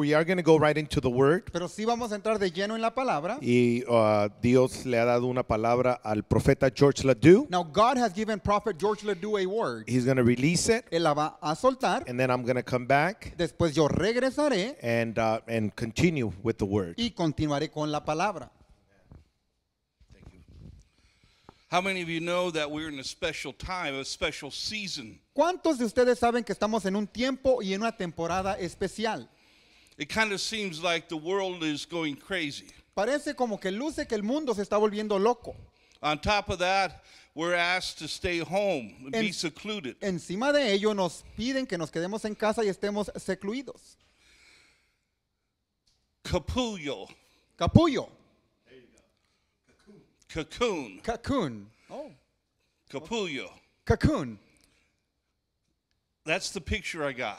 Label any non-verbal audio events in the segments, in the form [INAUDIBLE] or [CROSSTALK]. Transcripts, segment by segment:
we are going to go right into the word. Pero sí vamos a entrar de lleno en la palabra. Y uh, Dios le ha dado una palabra al profeta George Ledoux. Now God has given prophet George Ledoux a word. He's going to release it. Él la va a soltar. And then I'm going to come back. Después yo regresaré. And uh, and continue with the word. Y continuaré con la palabra. How many of you know that we're in a special time, a special season? ¿Cuántos de ustedes saben que estamos en un tiempo y en una temporada especial? it kind of seems like the world is going crazy. Parece como que luce que el mundo se está volviendo loco. On top of that, we're asked to stay home and en, be secluded. Encima de ello nos piden que nos quedemos en casa y estemos secluidos. Capullo. Capullo. Cocoon. Cocoon. Oh. Capullo. Cocoon. That's the picture I got.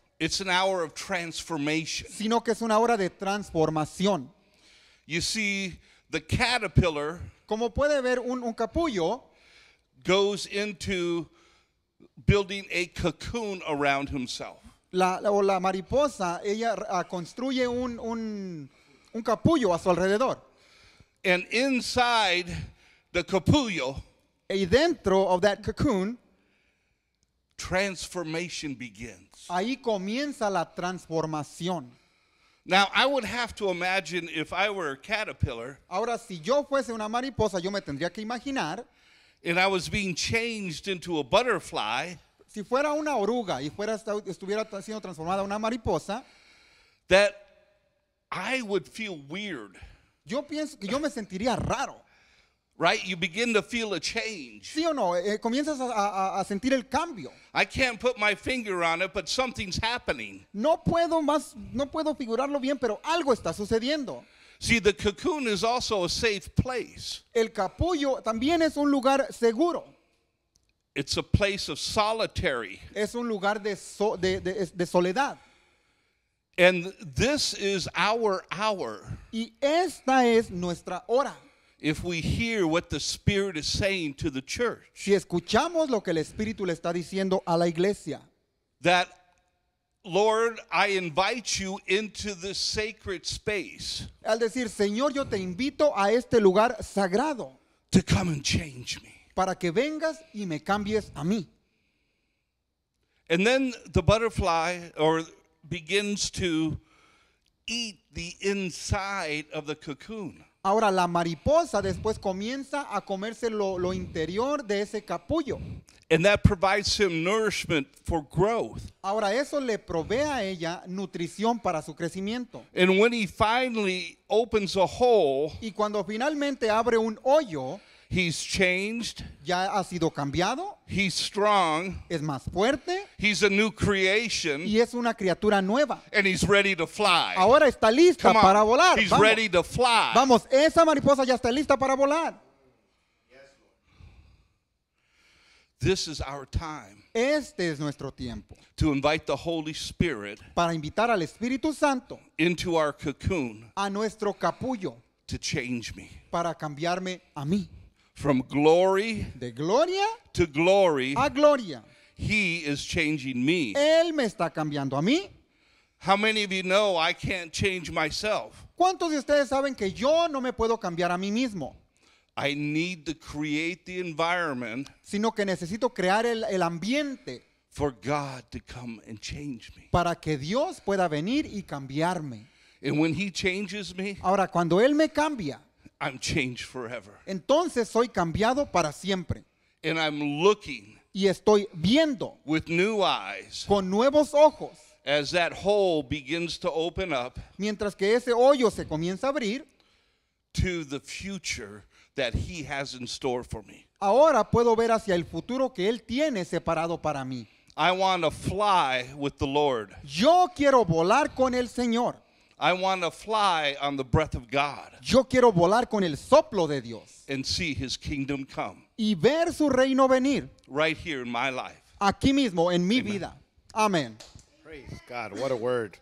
It's an hour of transformation. Sino que es una hora de transformación. You see, the caterpillar Como puede ver un, capullo goes into building a cocoon around himself. La, la, o la mariposa, ella ah, construye un, un, capullo a su alrededor. And inside the capullo, y dentro of that cocoon, transformation begins. Ahí comienza la transformación. Now, I would have to imagine if I were a caterpillar Ahora, si yo fuese una mariposa, yo me tendría que imaginar and I was being changed into a butterfly, si fuera una oruga y fuera estuviera siendo transformada en una mariposa, that I would feel weird. yo pienso que yo me sentiría raro. Right? You begin to feel a change. Sí o no, eh, comienzas a, a, a, sentir el cambio. I can't put my finger on it, but something's happening. No puedo más, no puedo figurarlo bien, pero algo está sucediendo. See, the cocoon is also a safe place. El capullo también es un lugar seguro. It's a place of solitary. Es un lugar de, so, de, de, de soledad. And this is our hour. Y esta es nuestra hora. If we hear what the Spirit is saying to the church, si escuchamos lo que el Espíritu le está diciendo a la iglesia, that Lord, I invite you into this sacred space. Al decir, Señor, yo te invito a este lugar sagrado. To come and change me. Para que vengas y me cambies a mí. And then the butterfly or begins to eat the inside of the cocoon. Ahora la mariposa después comienza a comerse lo, interior de ese capullo. Ahora eso le provee a ella nutrición para su crecimiento. finally y cuando finalmente abre un hoyo, He's changed. Ya ha sido cambiado. He's strong. Es más fuerte. He's a new creation. Y es una criatura nueva. And Ahora está lista para volar. Vamos. Vamos, esa mariposa ya está lista para volar. Este es nuestro tiempo. To invite Holy Spirit. Para invitar al Espíritu Santo. Into A nuestro capullo. change me. Para cambiarme a mí. From glory de gloria to glory, a gloria. He is changing me. Él me está cambiando a mí. How many of you know I can't change myself? ¿Cuántos de ustedes saben que yo no me puedo cambiar a mí mismo? I need to create the environment sino que necesito crear el, el ambiente for God to come and change me. para que Dios pueda venir y cambiarme. And when he changes me, Ahora, cuando Él me cambia, forever. Entonces soy cambiado para siempre. y estoy viendo with new eyes con nuevos ojos. mientras que ese hoyo se comienza a abrir, the future Ahora puedo ver hacia el futuro que él tiene separado para mí. Yo quiero volar con el Señor. I want to fly on the breath of God Yo quiero volar con el soplo de Dios and see his kingdom come y ver su reino venir right here in my life. aquí mismo en mi Amen. vida. Amén. Praise God. What a word.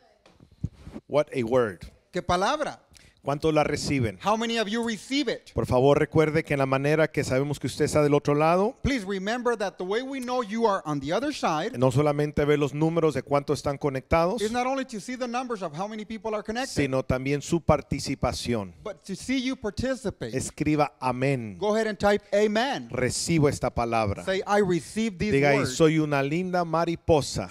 What a word. Qué palabra. ¿Cuántos la reciben? Por favor, recuerde que en la manera que sabemos que usted está del otro lado, no solamente ve los números de cuántos están conectados, sino también su participación. Escriba amén. Recibo esta palabra. Diga soy una linda mariposa,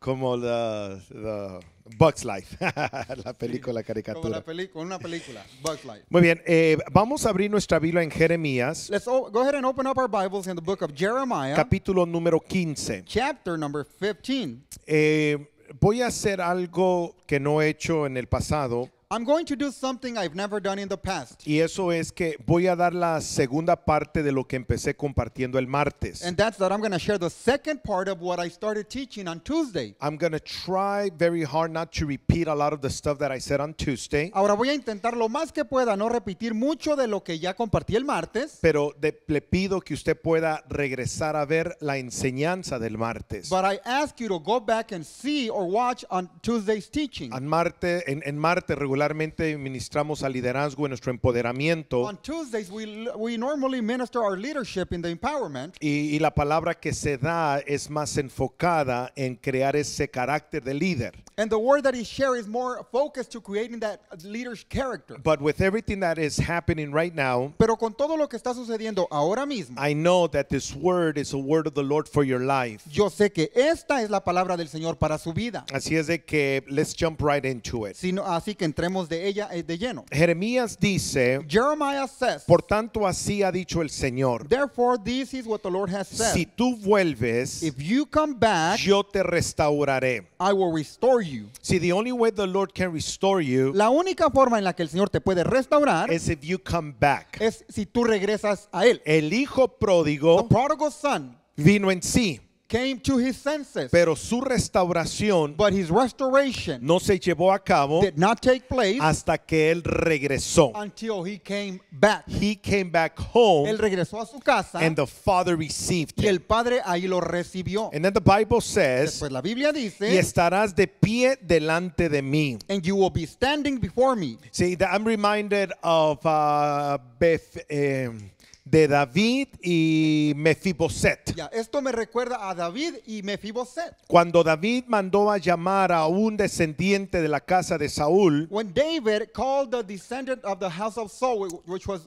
como la- Bugs Life, [LAUGHS] la película, la caricatura. Como la película, una película, Bugs Life. Muy bien, eh, vamos a abrir nuestra Biblia en Jeremías. Let's go ahead and open up our Bibles in the book of Jeremiah. Capítulo número 15. Chapter number 15. Eh, voy a hacer algo que no he hecho en el pasado. I'm going to do something I've never done in the past. Y eso es que voy a dar la segunda parte de lo que empecé compartiendo el martes. And that's that I'm going to share the second part of what I started teaching on Tuesday. I'm going to try very hard not to repeat a lot of the stuff that I said on Tuesday. Ahora voy a intentar lo más que pueda no repetir mucho de lo que ya compartí el martes. Pero de, le pido que usted pueda regresar a ver la enseñanza del martes. But I ask you to go back and see or watch on Tuesday's teaching. En martes en, en martes regularmente ministramos al liderazgo en nuestro empoderamiento. On Tuesdays we, we normally minister our leadership in the empowerment. Y, y la palabra que se da es más enfocada en crear ese carácter de líder. And the word that he shares is more focused to creating that leader's character. But with everything that is happening right now, pero con todo lo que está sucediendo ahora mismo, I know that this word is a word of the Lord for your life. Yo sé que esta es la palabra del Señor para su vida. Así es de que let's jump right into it. Sino, así que entremos hablaremos de ella eh, de lleno. Jeremías dice, Jeremiah says, por tanto así ha dicho el Señor. Therefore this is what the Lord has said. Si tú vuelves, if you come back, yo te restauraré. I will restore you. See, the only way the Lord can restore you, la única forma en la que el Señor te puede restaurar, is if you come back. Es si tú regresas a él. El hijo pródigo, the prodigal son, vino en sí came to his senses. Pero su restauración But his restoration no se llevó a cabo did not take place hasta que él regresó. Until he came back. He came back home. Él regresó a su casa. And the father received y el padre ahí lo recibió. And then the Bible says, Después la Biblia dice, y estarás de pie delante de mí. And you will be standing before me. See, I'm reminded of uh, Beth, um, de David y Mefiboset. Ya, esto me recuerda a David y Mefiboset. Cuando David mandó a llamar a un descendiente de la casa de Saúl. When David called the descendant of the house of Saul, which was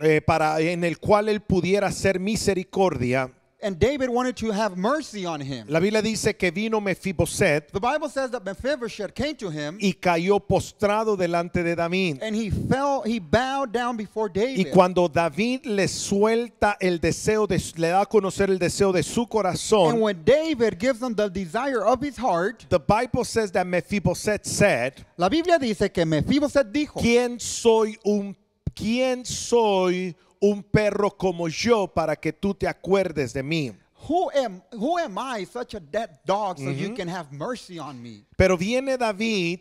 Eh, para en el cual él pudiera hacer misericordia and David wanted to have mercy on him. La Biblia dice que vino Mefiboset. The Bible says that Mephibosheth came to him. Y cayó postrado delante de David. And he fell, he bowed down before David. Y cuando David le suelta el deseo de le da a conocer el deseo de su corazón. And when David gives him the desire of his heart, the Bible says that Mephiboset said. La Biblia dice que Mefiboset dijo. ¿Quién soy un quién soy un perro como yo para que tú te acuerdes de mí. Who am, who am I, such a dead dog, so you can have mercy on me? Pero viene David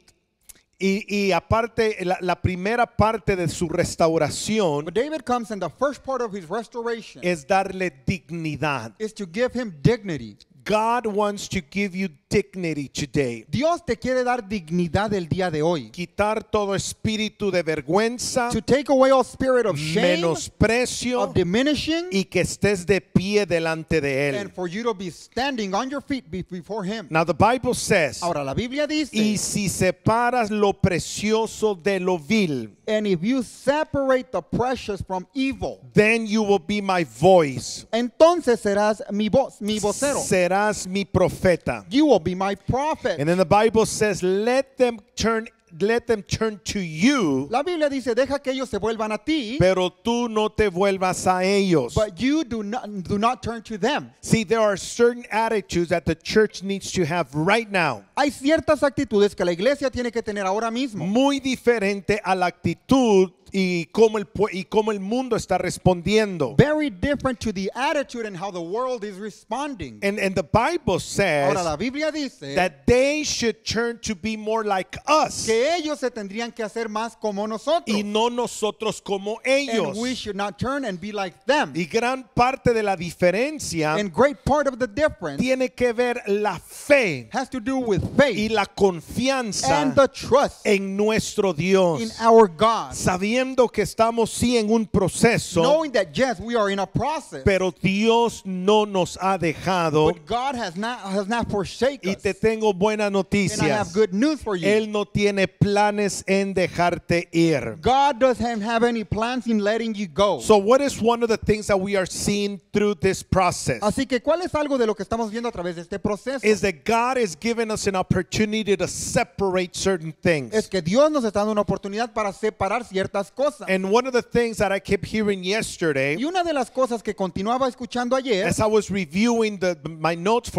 y, y aparte la, la, primera parte de su restauración But David comes in the first part of his restoration es darle dignidad. Is to give him dignity. God wants to give you dignity today. Dios te quiere dar dignidad el día de hoy. Quitar todo espíritu de vergüenza. To take away all spirit of shame, menosprecio of diminishing, y que estés de pie delante de él. And for you to be standing on your feet before him. Now the Bible says. Ahora la Biblia dice. Y si separas lo precioso de lo vil. And if you separate the precious from evil. Then you will be my voice. Entonces serás mi voz, mi vocero. Serás mi profeta. You will be my prophet. And then the Bible says, let them turn let them turn to you. La Biblia dice, deja que ellos se vuelvan a ti. Pero tú no te vuelvas a ellos. But you do not do not turn to them. See, there are certain attitudes that the church needs to have right now. Hay ciertas actitudes que la iglesia tiene que tener ahora mismo. Muy diferente a la actitud y cómo el y cómo el mundo está respondiendo. Very different to the attitude and how the world is responding. And, and the Bible says Ahora la Biblia dice that they should turn to be more like us. Que ellos se tendrían que hacer más como nosotros. Y no nosotros como ellos. And we should not turn and be like them. Y gran parte de la diferencia and great part of the difference tiene que ver la fe has to do with faith y la confianza and the trust en nuestro Dios. In our God. Sabiendo sabiendo que estamos sí en un proceso, knowing that yes, we are in a process, pero Dios no nos ha dejado. But God has not, has not forsaken y te tengo buenas noticias. And I have good news for you. Él no tiene planes en dejarte ir. God doesn't have any plans in letting you go. So what is one of the things that we are seeing through this process? Así que cuál es algo de lo que estamos viendo a través de este proceso? Is that God is giving us an opportunity to separate certain things. Es que Dios nos está dando una oportunidad para separar ciertas cosas. one things yesterday, y una de las cosas que continuaba escuchando ayer, reviewing my notes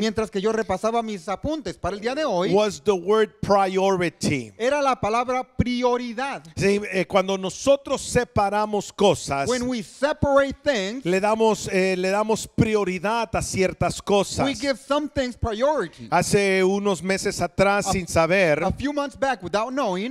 mientras que yo repasaba mis apuntes para el día de hoy, the word priority. Era la palabra prioridad. Eh, cuando nosotros separamos cosas, le damos eh, le damos prioridad a ciertas cosas. Hace unos meses atrás, sin saber, a back,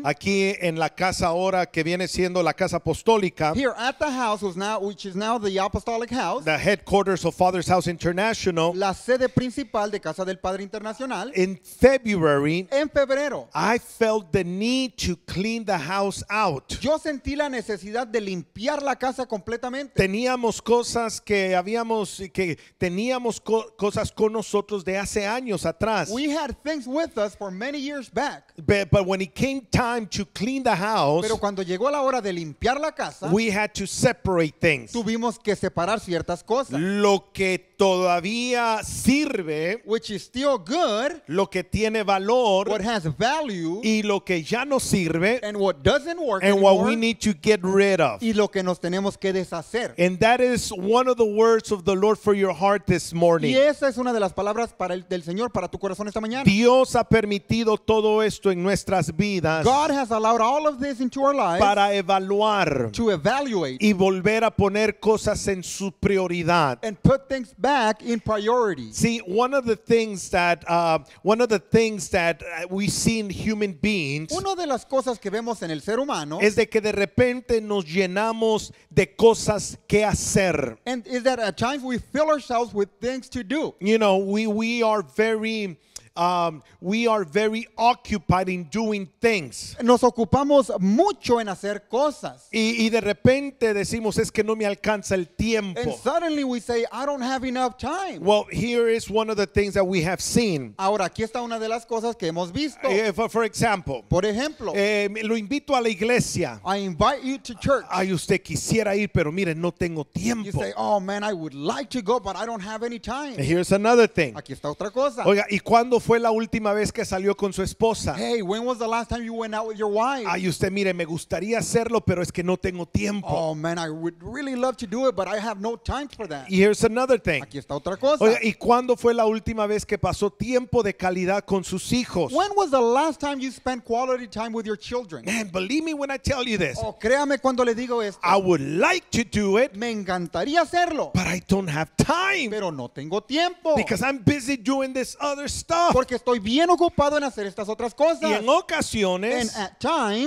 aquí en la casa ahora que viene viene siendo la casa apostólica. Here at the house which is now the apostolic house. The headquarters of Father's House International. La sede principal de Casa del Padre Internacional. In February, en febrero, I felt the need to clean the house out. Yo sentí la necesidad de limpiar la casa completamente. Teníamos cosas que habíamos que teníamos cosas con nosotros de hace años atrás. We had things with us for many years back. But, but when it came time to clean the house, pero cuando llegó a la hora de limpiar la casa, we had tuvimos que separar ciertas cosas. Lo que todavía sirve, which is still good, lo que tiene valor, what has value, y lo que ya no sirve, and what doesn't work, and anymore, what we need to get rid of, y lo que nos tenemos que deshacer. And that is one of the words of the Lord for your heart this morning. Y esa es una de las palabras para el, del Señor para tu corazón esta mañana. Dios ha permitido todo esto en nuestras vidas. God has allowed all of this into our lives para evaluar, to evaluate, y volver a poner cosas en su prioridad. And put things back back in priority. See, one of the things that uh, one of the things that uh, we see in human beings. Uno de las cosas que vemos en el ser humano es de que de repente nos llenamos de cosas que hacer. And is that at times we fill ourselves with things to do. You know, we we are very um, we are very occupied in doing things. Nos ocupamos mucho en hacer cosas. Y, y de repente decimos es que no me alcanza el tiempo. And suddenly we say I don't have enough time. Well, here is one of the things that we have seen. Ahora aquí está una de las cosas que hemos visto. Uh, for, for, example. Por ejemplo. Eh, lo invito a la iglesia. I invite you to church. Ay, usted quisiera ir, pero mire, no tengo tiempo. You say, oh man, I would like to go, but I don't have any time. here's another thing. Aquí está otra cosa. Oiga, y cuando fue la última vez que salió con su esposa? Hey, when was the last time you went out with your wife? Ay, usted mire, me gustaría hacerlo, pero es que no tengo tiempo. Oh man, I would really love to do it, but I have no time for that. Y here's another thing. Aquí está otra cosa. Oiga, ¿y cuándo fue la última vez que pasó tiempo de calidad con sus hijos? When was the last time you spent quality time with your children? Man, believe me when I tell you this. Oh, créame cuando le digo esto. I would like to do it. Me encantaría hacerlo. But I don't have time. Pero no tengo tiempo. Because I'm busy doing this other stuff porque estoy bien ocupado en hacer estas otras cosas. Y en ocasiones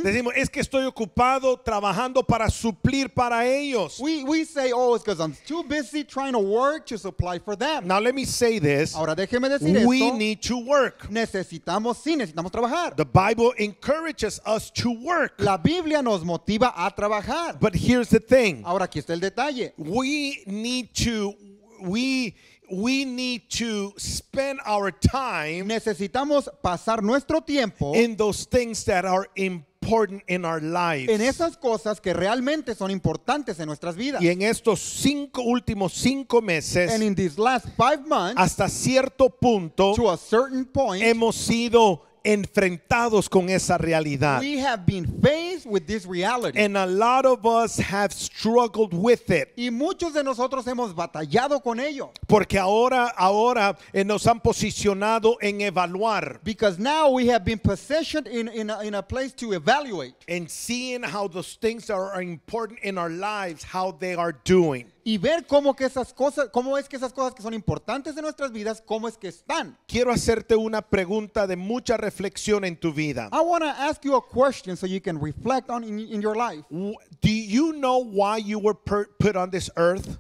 decimos, es que estoy ocupado trabajando para suplir para ellos. we, we say, oh, it's because I'm too busy trying to work to supply for them. Now let me say this. Ahora déjeme decir We need to work. Necesitamos, sí, necesitamos trabajar. The Bible encourages us to work. La Biblia nos motiva a trabajar. But here's the thing. Ahora aquí está el detalle. We need to we we need to spend our time necesitamos pasar nuestro tiempo in those things that are important in our lives. En esas cosas que realmente son importantes en nuestras vidas. Y en estos cinco últimos cinco meses, And in these last five months, hasta cierto punto, to a certain point, hemos sido enfrentados con esa realidad. We have been faced with this reality. And a lot of us have struggled with it. Y muchos de nosotros hemos batallado con ello. Porque ahora ahora eh, nos han posicionado en evaluar. Because now we have been positioned in in a, in a place to evaluate. And seeing how those things are important in our lives, how they are doing. y ver cómo que esas cosas, cómo es que esas cosas que son importantes en nuestras vidas, cómo es que están. Quiero hacerte una pregunta de mucha reflexión en tu vida. I want to ask you a question so you can reflect on in, your life.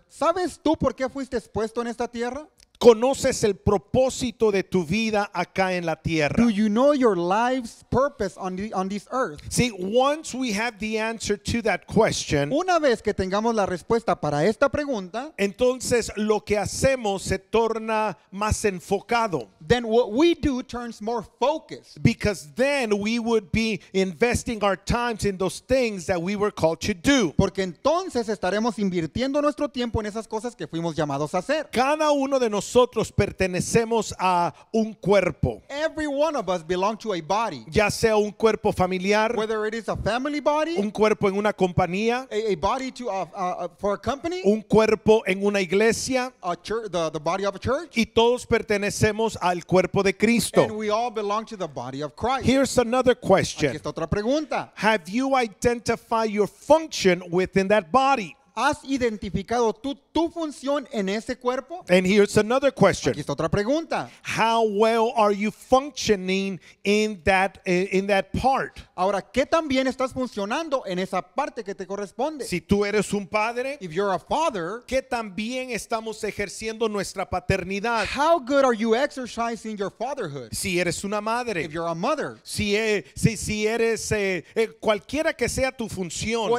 ¿Sabes tú por qué fuiste expuesto en esta tierra? conoces el propósito de tu vida acá en la tierra? Do you know your life's purpose on, on this earth? See, once we have the answer to that question, una vez que tengamos la respuesta para esta pregunta, entonces lo que hacemos se torna más enfocado. Then what we do turns more focused. Because then we would be investing our times in those things that we were called to do. Porque entonces estaremos invirtiendo nuestro tiempo en esas cosas que fuimos llamados a hacer. Cada uno de nosotros nosotros pertenecemos a un cuerpo. Every one of us belongs to a body. Ya sea un cuerpo familiar, whether it is a family body, un cuerpo en una compañía, a, body to a, uh, a, uh, uh, for a company, un cuerpo en una iglesia, a church, the, the body of a church, y todos pertenecemos al cuerpo de Cristo. And we all belong to the body of Christ. Here's another question. Aquí está otra pregunta. Have you identified your function within that body? has identificado tú tu función en ese cuerpo? And here's another question. Aquí está otra pregunta. How well are you functioning in that in that part? Ahora, ¿qué también estás funcionando en esa parte que te corresponde? Si tú eres un padre, If father, ¿qué también estamos ejerciendo nuestra paternidad? fatherhood? Si eres una madre, mother, si, e, si, si eres eh, eh, cualquiera que sea tu función,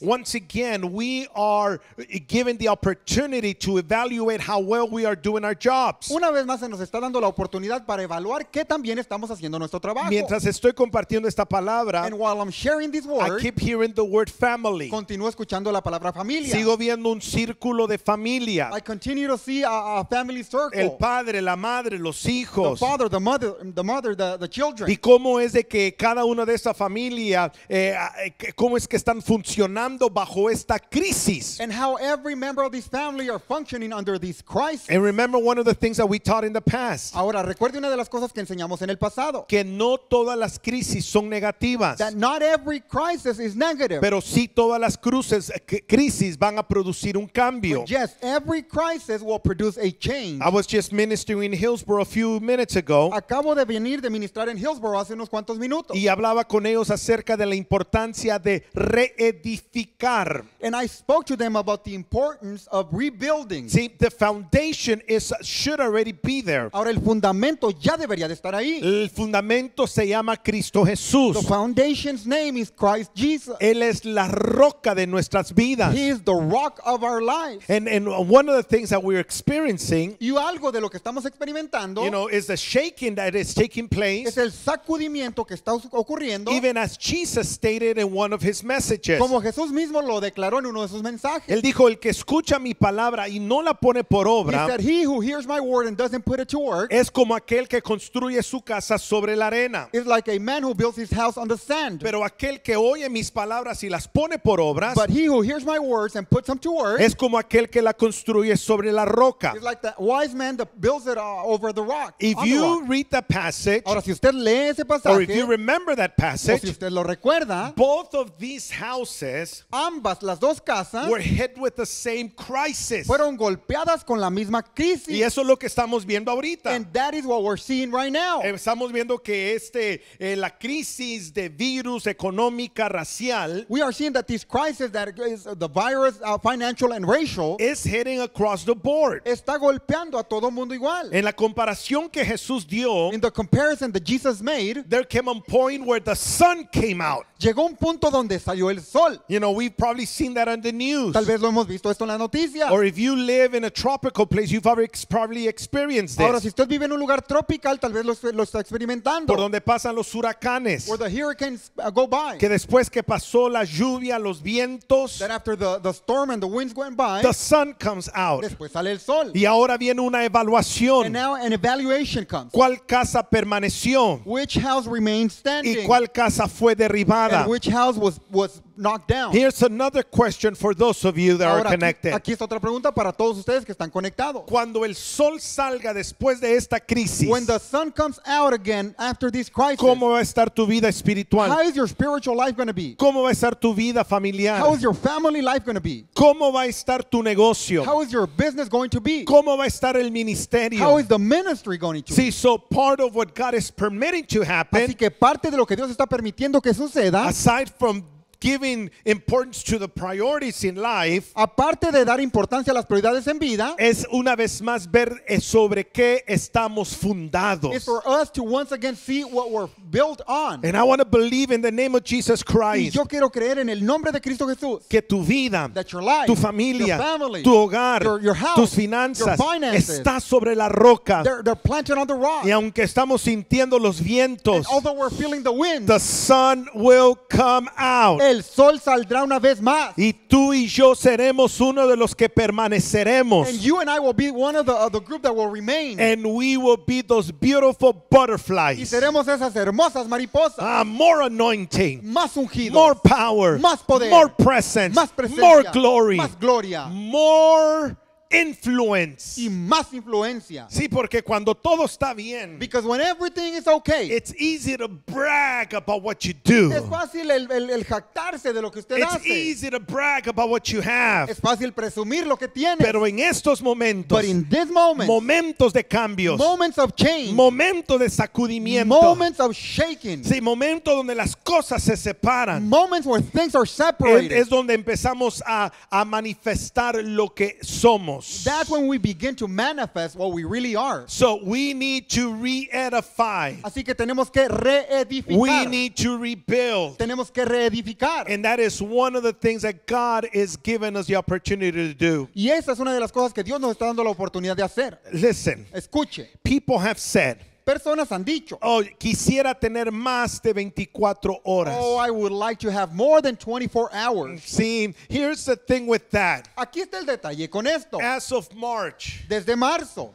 Once again, we are given the opportunity to evaluate how well we are doing our jobs. Una vez más se nos está dando la oportunidad para evaluar qué también estamos haciendo nuestro trabajo. Mientras estoy compartiendo esta palabra, and while I'm sharing this word, I keep hearing the word family. Continúo escuchando la palabra familia. Sigo viendo un círculo de familia. I continue to see a, a family circle. El padre, la madre, los hijos. The father, the mother, the mother, the, the children. Y cómo es de que cada una de esta familia, eh, eh cómo es que están funcionando bajo esta crisis. And how every member of this family are functioning under this crisis. And remember one of the things that we taught in the past. Ahora recuerde una de las cosas que enseñamos en el pasado. Que no todas las crisis crisis son negativas. That not every crisis is negative. Pero sí todas las cruces, crisis van a producir un cambio. But yes, every crisis will produce a change. I was just ministering in Hillsborough a few minutes ago. Acabo de venir de ministrar en Hillsborough hace unos cuantos minutos. Y hablaba con ellos acerca de la importancia de reedificar. And I spoke to them about the importance of rebuilding. See, the foundation is should already be there. Ahora el fundamento ya debería de estar ahí. El fundamento se llama Cristo Cristo Jesús. The foundation's name is Christ Jesus. Él es la roca de nuestras vidas. He is the rock of our lives. And, and one of the things that we're experiencing y algo de lo que estamos experimentando you know, is the shaking that is taking place. Es el sacudimiento que está ocurriendo. Even as Jesus stated in one of his messages. Como Jesús mismo lo declaró en uno de sus mensajes. Él dijo, el que escucha mi palabra y no la pone por obra. He said, he who hears my word and doesn't put it to work. Es como aquel que construye su casa sobre la arena. It's like a man man who builds his house on the sand. Pero aquel que oye mis palabras y las pone por obras. But he who hears my words and puts them to work. Es como aquel que la construye sobre la roca. It's like the wise man that builds it uh, over the rock. If you the rock. read the passage. Ahora si usted lee ese pasaje. Or if you remember that passage. O si usted lo recuerda. Both of these houses. Ambas las dos casas. Were hit with the same crisis. Fueron golpeadas con la misma crisis. Y eso es lo que estamos viendo ahorita. And that is what we're seeing right now. Estamos viendo que este el eh, la crisis de virus económica racial, we are seeing that this crisis that is the virus, uh, financial and racial, is hitting across the board. Está golpeando a todo mundo igual. En la comparación que Jesús dio, in the comparison that Jesus made, there came a point where the sun came out. Llegó un punto donde salió el sol. You know, we've probably seen that on the news. Tal vez lo hemos visto esto en la noticia. Or if you live in a tropical place, you've probably experienced this. Ahora si usted vive en un lugar tropical, tal vez lo, lo está experimentando. Por donde pasan los huracanes huracanes. Where the hurricanes uh, go by. Que después que pasó la lluvia, los vientos. That after the, storm and the winds went by. The sun comes out. Después sale el sol. Y ahora viene una evaluación. And now an evaluation comes. ¿Cuál casa permaneció? Which house remained standing? ¿Y cuál casa fue derribada? And which house was, was knocked down. Here's another question for those of you that Ahora, are connected. Aquí, aquí está otra pregunta para todos ustedes que están conectados. Cuando el sol salga después de esta crisis, when the sun comes out again after this crisis, ¿cómo va a estar tu vida espiritual? How is your spiritual life going to be? ¿Cómo va a estar tu vida familiar? How is your family life going to be? ¿Cómo va a estar tu negocio? How is your business going to be? ¿Cómo va a estar el ministerio? How is the ministry going to See, be? so part of what God is permitting to happen. Así que parte de lo que Dios está permitiendo que suceda. Aside from giving importance to the priorities in life, aparte de dar importancia a las prioridades en vida, es una vez más ver eh, sobre qué estamos fundados. It's for us to once again see what we're built on. And I want to believe in the name of Jesus Christ. Y yo quiero creer en el nombre de Cristo Jesús. Que tu vida, that your life, tu familia, your family, tu hogar, your, house, tus finanzas finances, está sobre la roca. They're, they're planted on the rock. Y aunque estamos sintiendo los vientos, And although we're feeling the wind, the sun will come out el sol saldrá una vez más. Y tú y yo seremos uno de los que permaneceremos. And you and I will be one of the, of the group that will remain. And we will be those beautiful butterflies. Y seremos esas hermosas mariposas. Ah, more anointing. Más ungido. More power. Más poder. More presence. Más presencia. More glory. Más gloria. More influence. Y más influencia. Sí, porque cuando todo está bien, because when everything is okay, it's easy to brag about what you do. Es fácil el, el, el jactarse de lo que usted it's hace. Easy to brag about what you have. Es fácil presumir lo que tiene. Pero en estos momentos, But in this moment, momentos de cambios, moments of change, momento de sacudimiento, moments of shaking, sí, momento donde las cosas se separan, moments where things are separated, es, es donde empezamos a, a manifestar lo que somos. That's when we begin to manifest what we really are. So we need to re-edify. Así que tenemos que reedificar. We need to rebuild. Tenemos que reedificar. And that is one of the things that God is giving us the opportunity to do. Y esa es una de las cosas que Dios nos está dando la oportunidad de hacer. Listen. Escuche. People have said personas han dicho. Oh, quisiera tener más de 24 horas. Oh, I would like to have more than 24 hours. See, here's the thing with that. Aquí está el detalle con esto. As of March. Desde marzo.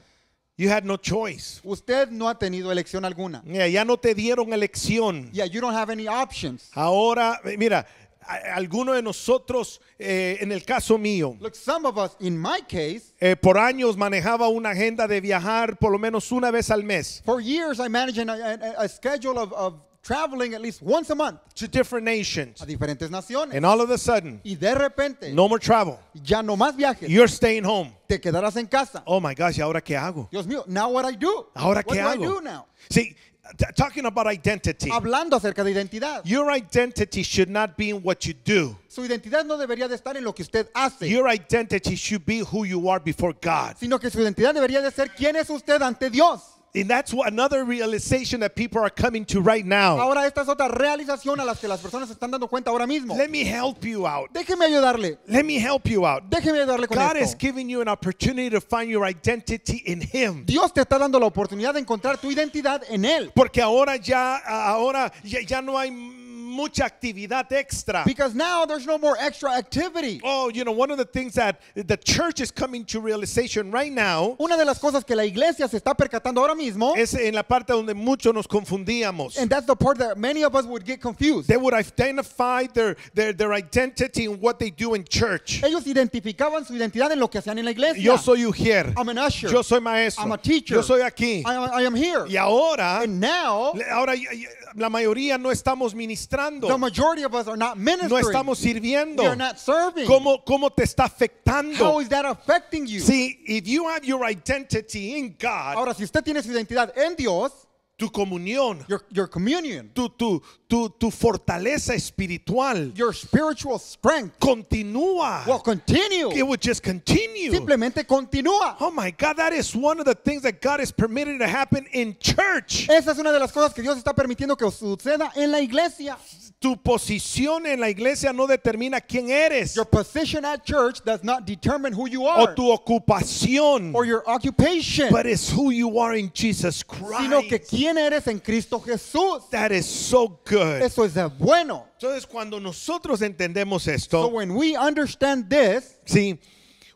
You had no choice. Usted no ha tenido elección alguna. Yeah, ya no te dieron elección. Yeah, you don't have any options. Ahora, eh, mira, algunos de nosotros, eh, en el caso mío, Look, some of us, in my case, eh, por años manejaba una agenda de viajar por lo menos una vez al mes. For years I managed a, a, a schedule of, of traveling at least once a month to different nations. A diferentes naciones. And all of a sudden, y de repente, no more travel. Ya no más viajes. You're staying home. Te quedarás en casa. Oh my gosh, ¿y ahora qué hago? Dios mío, now what I do? ¿Ahora what qué do hago? I do now? See, talking about identity. Hablando acerca de identidad. Your identity should not be in what you do. Su identidad no debería de estar en lo que usted hace. Your identity should be who you are before God. Sino que su identidad debería de ser quién es usted ante Dios. And that's what another realization that people are coming to right now. Ahora esta es otra realización a las que las personas están dando cuenta ahora mismo. Let me help you out. Déjeme ayudarle. Let me help you out. Déjeme ayudarle con God esto. is giving you an opportunity to find your identity in him. Dios te está dando la oportunidad de encontrar tu identidad en él. Porque ahora ya ahora ya, ya no hay mucha actividad extra. Because now there's no more extra activity. Oh, you know, one of the things that the church is coming to realization right now. Una de las cosas que la iglesia se está percatando ahora mismo es en la parte donde muchos nos confundíamos. And that's the part that many of us would get confused. They would identify their their their identity in what they do in church. Ellos identificaban su identidad en lo que hacían en la iglesia. Yo soy ujier. I'm an usher. Yo soy maestro. I'm a teacher. Yo soy aquí. I, I am here. Y ahora And now ahora la mayoría no estamos ministrando. No estamos sirviendo. ¿Cómo, ¿Cómo te está afectando? Ahora, si usted tiene su identidad en Dios, tu comunión, your, your communion, tu, tu, tu, tu fortaleza espiritual, your spiritual strength, continúa. Will continue. It would just continue. Simplemente continúa. Oh my God, that is one of the things that God is permitting to happen in church. Esa es una de las cosas que Dios está permitiendo que suceda en la iglesia. Tu posición en la iglesia no determina quién eres. Your position at church does not determine who you are. O tu ocupación. Or your occupation. But it's who you are in Jesus Christ. Sino que quién eres en Cristo Jesús. That is so good. Eso es bueno. Entonces cuando nosotros entendemos esto, so when we understand this, see,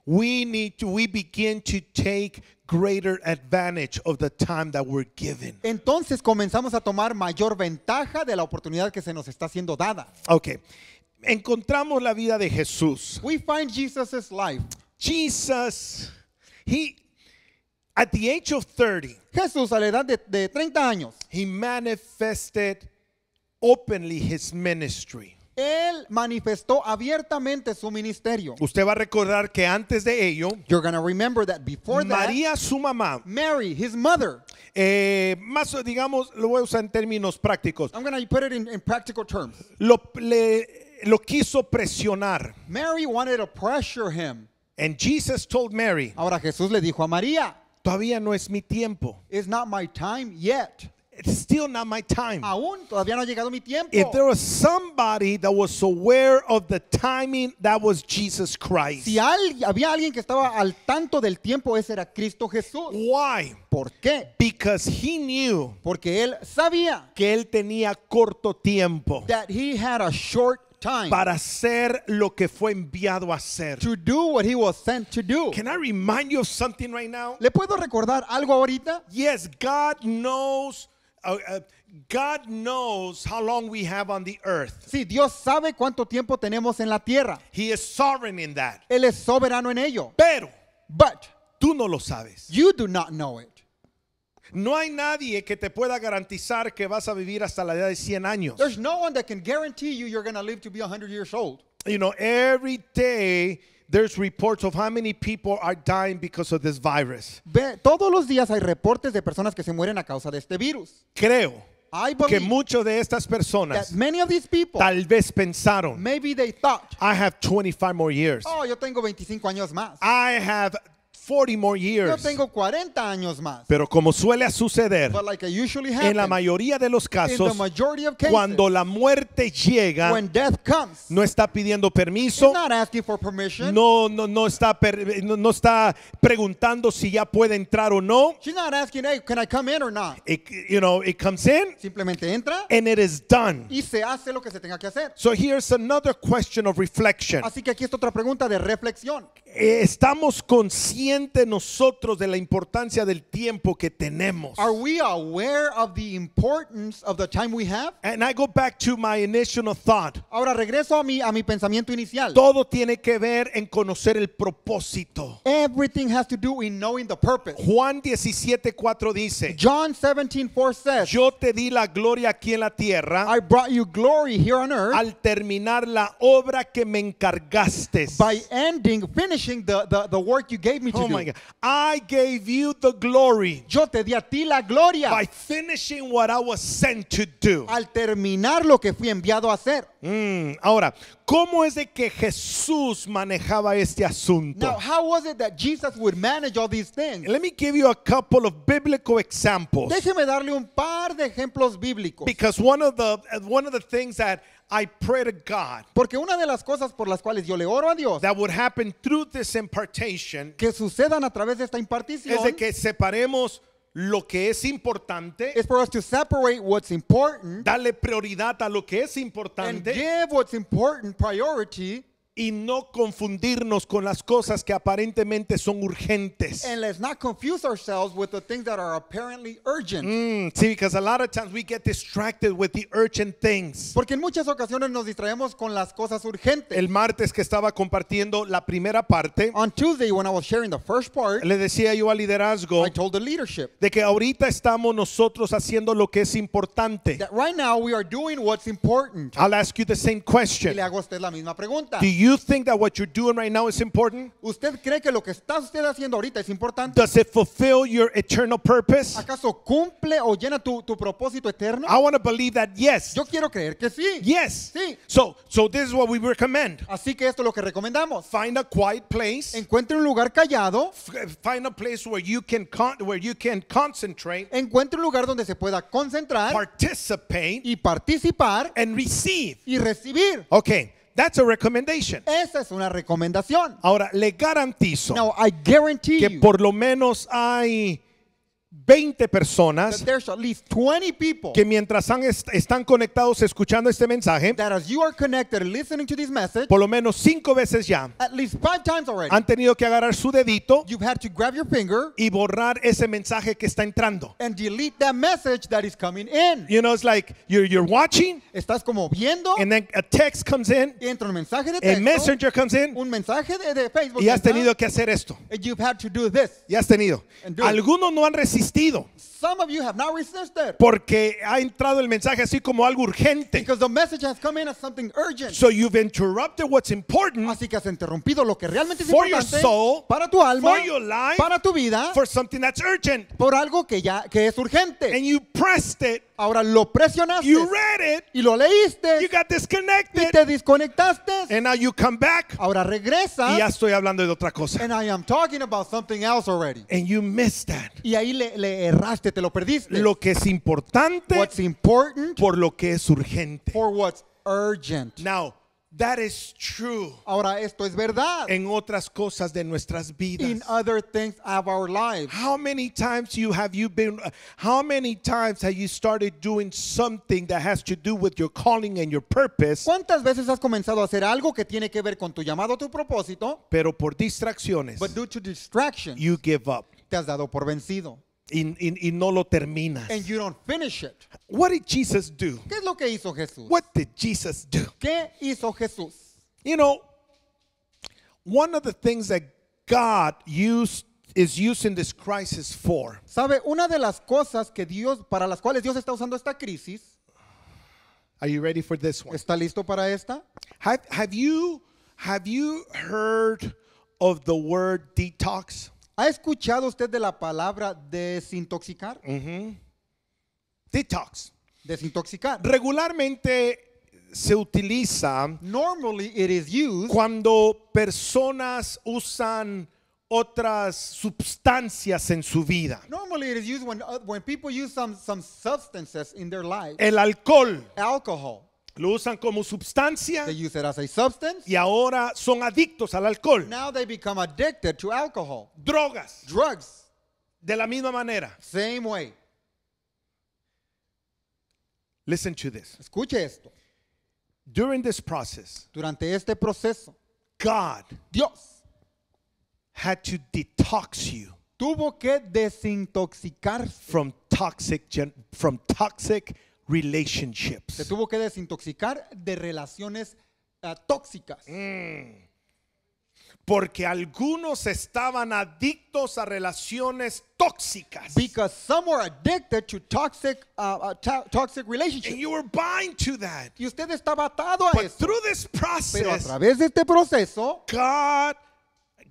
we need to we begin to take greater advantage of the time Entonces comenzamos a tomar mayor ventaja de la oportunidad que se nos está siendo dada. Okay. Encontramos la vida de Jesús. We find Jesus's life. Jesus he at the age of 30. Jesús a la edad de, 30 años. He manifested openly his ministry él manifestó abiertamente su ministerio. Usted va a recordar que antes de ello, María, su mamá, Mary, his mother, eh, más digamos, lo voy a usar en términos prácticos. I'm terms. Lo, quiso presionar. Mary wanted to pressure him. And Jesus told Mary. Ahora Jesús le dijo a María. Todavía no es mi tiempo. It's not my time yet. It's still not my time. Aún todavía no ha llegado mi tiempo. If there was somebody that was aware of the timing, that was Jesus Christ. Si al, había alguien que estaba al tanto del tiempo, ese era Cristo Jesús. Why? ¿Por qué? Because he knew. Porque él sabía que él tenía corto tiempo. That he had a short Time para hacer lo que fue enviado a hacer. To do what he was sent to do. Can I remind you of something right now? ¿Le puedo recordar algo ahorita? Yes, God knows Uh, uh, God knows how long we have on the earth. Sí, Dios sabe cuánto tiempo tenemos en la tierra. He is sovereign in that. Él es soberano en ello. Pero, but, tú no lo sabes. You do not know it. No hay nadie que te pueda garantizar que vas a vivir hasta la edad de 100 años. There's no one that can guarantee you you're going to live to be 100 years old. You know, every day there's reports of how many people are dying because of this virus. Ve, todos los días hay reportes de personas que se mueren a causa de este virus. Creo I que muchos de estas personas many of these people, tal vez pensaron, maybe they thought, I have 25 more years. Oh, yo tengo 25 años más. I have 40 more years. Yo tengo 40 años más. Pero como suele suceder, en la mayoría de los casos, cuando la muerte llega, no está pidiendo permiso, No, no, no, está no, está preguntando si ya puede entrar o no. Simplemente entra y se hace lo que se tenga que hacer. Así que aquí está otra pregunta de reflexión. Eh, estamos conscientes consciente nosotros de la importancia del tiempo que tenemos? Are we aware of the importance of the time we have? And I go back to my initial thought. Ahora regreso a mi a mi pensamiento inicial. Todo tiene que ver en conocer el propósito. Everything has to do in knowing the purpose. Juan 17:4 dice. John 17:4 says. Yo te di la gloria aquí en la tierra. I brought you glory here on earth. Al terminar la obra que me encargaste. By ending finishing the the, the work you gave me to oh my God. I gave you the glory. Yo te di a ti la gloria. By finishing what I was sent to do. Al terminar lo que fui enviado a hacer. Mm, ahora, ¿cómo es de que Jesús manejaba este asunto? Now, how was it that Jesus would manage all these things? Let me give you a couple of biblical examples. Déjeme darle un par de ejemplos bíblicos. Because one of the one of the things that I pray to God Porque una de las cosas por las cuales yo le oro a Dios that would happen through this impartation que sucedan a través de esta impartición es de que separemos lo que es importante es for us to separate what's important darle prioridad a lo que es importante and give what's important priority y no confundirnos con las cosas que aparentemente son urgentes. And let's not confuse ourselves with the things that are apparently urgent. Mm, sí, because a lot of times we get distracted with the urgent things. Porque en muchas ocasiones nos distraemos con las cosas urgentes. El martes que estaba compartiendo la primera parte, on Tuesday when I was sharing the first part, le decía yo al liderazgo, I told the leadership, de que ahorita estamos nosotros haciendo lo que es importante. That right now we are doing what's important. I'll ask you the same question. Y le hago a usted la misma pregunta. Do you you think that what you're doing right now is important? ¿Usted cree que lo que está usted haciendo ahorita es importante? Does it fulfill your eternal purpose? ¿Acaso cumple o llena tu, tu propósito eterno? I want to believe that yes. Yo quiero creer que sí. Yes. Sí. So, so this is what we recommend. Así que esto es lo que recomendamos. Find a quiet place. Encuentre un lugar callado. Eh, find a place where you can con where you can concentrate. Encuentre un lugar donde se pueda concentrar. Participate. Y participar. And receive. Y recibir. Okay recommendation. Esa es una recomendación. Ahora, le garantizo guarantee que por lo menos hay 20 personas 20 people que mientras están conectados escuchando este mensaje, por lo menos cinco veces ya, han tenido que agarrar su dedito y borrar ese mensaje que está entrando. You know, estás viendo, un mensaje de un mensaje y has tenido que hacer esto, y has tenido. Algunos no han resistido vestidos Some of you have not resisted. Porque ha entrado el mensaje así como algo urgente. Because the message has come in as something urgent. So you've interrupted what's important. Así que has interrumpido lo que realmente es for importante your soul, para tu alma, for your life, para tu vida, for something that's urgent. Por algo que ya que es urgente. And you pressed it. Ahora lo presionaste. You read it. Y lo leíste. You got disconnected. Y te desconectaste. And now you come back. Ahora regresa. Y ya estoy hablando de otra cosa. And I am talking about something else already. And you missed that. Y ahí le, le erraste te lo perdiste. Lo que es importante what's important por lo que es urgente. For what's urgent. Now, that is true. Ahora esto es verdad. En otras cosas de nuestras vidas. In other things of our lives. How many times you have you been how many times have you started doing something that has to do with your calling and your purpose? ¿Cuántas veces has comenzado a hacer algo que tiene que ver con tu llamado, tu propósito? Pero por distracciones. But due to distractions. You give up. Te has dado por vencido. Y, y, y, no lo terminas. And you don't finish it. What did Jesus do? ¿Qué es lo que hizo Jesús? What did Jesus do? ¿Qué hizo Jesús? You know, one of the things that God used is using this crisis for. ¿Sabe una de las cosas que Dios para las cuales Dios está usando esta crisis? Are you ready for this one? ¿Está listo para esta? Have, have you have you heard of the word detox? ¿Ha escuchado usted de la palabra desintoxicar? Detox. Desintoxicar. Regularmente se utiliza Normally cuando personas usan otras sustancias en su vida. Normally it is used when, uh, people use some, some substances in their life. El alcohol. Alcohol lo usan como sustancia. They use it as a substance. Y ahora son adictos al alcohol. Now they become addicted to alcohol. Drogas. Drugs. De la misma manera. Same way. Listen to this. Escuche esto. During this process. Durante este proceso. God. Dios. Had to detox you. Tuvo que desintoxicar From toxic, from toxic relationships. Se tuvo que desintoxicar de relaciones ah, tóxicas. Mm. Porque algunos estaban adictos a relaciones tóxicas. Because some were addicted to toxic, ah, ah, toxic relationships. And you were bind to that. Y usted estaba atado a But eso. Through this process, Pero a través de este proceso, God